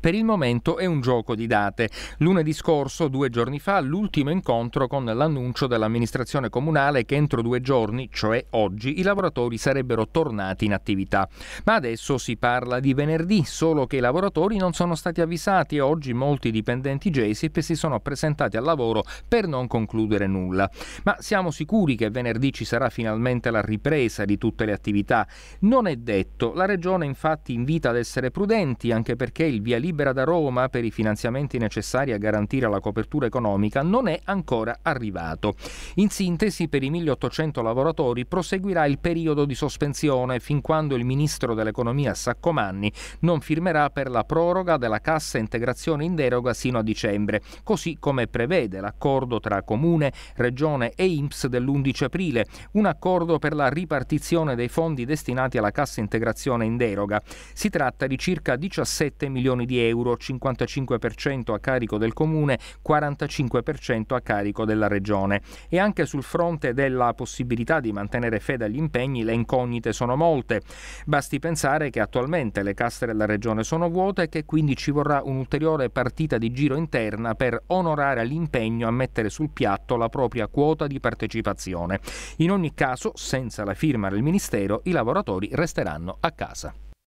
Per il momento è un gioco di date. Lunedì scorso, due giorni fa, l'ultimo incontro con l'annuncio dell'amministrazione comunale che entro due giorni, cioè oggi, i lavoratori sarebbero tornati in attività. Ma adesso si parla di venerdì, solo che i lavoratori non sono stati avvisati e oggi molti dipendenti JSIP si sono presentati al lavoro per non concludere nulla. Ma siamo sicuri che venerdì ci sarà finalmente la ripresa di tutte le attività? Non è detto. La Regione infatti invita ad essere prudenti anche perché il via libera delibera da Roma per i finanziamenti necessari a garantire la copertura economica non è ancora arrivato. In sintesi, per i 1800 lavoratori proseguirà il periodo di sospensione fin quando il ministro dell'economia Saccomanni non firmerà per la proroga della cassa integrazione in deroga sino a dicembre, così come prevede l'accordo tra Comune, Regione e INPS dell'11 aprile, un accordo per la ripartizione dei fondi destinati alla cassa integrazione in deroga. Si tratta di circa 17 milioni di euro euro, 55% a carico del comune, 45% a carico della regione. E anche sul fronte della possibilità di mantenere fede agli impegni le incognite sono molte. Basti pensare che attualmente le casse della regione sono vuote e che quindi ci vorrà un'ulteriore partita di giro interna per onorare l'impegno a mettere sul piatto la propria quota di partecipazione. In ogni caso, senza la firma del Ministero, i lavoratori resteranno a casa.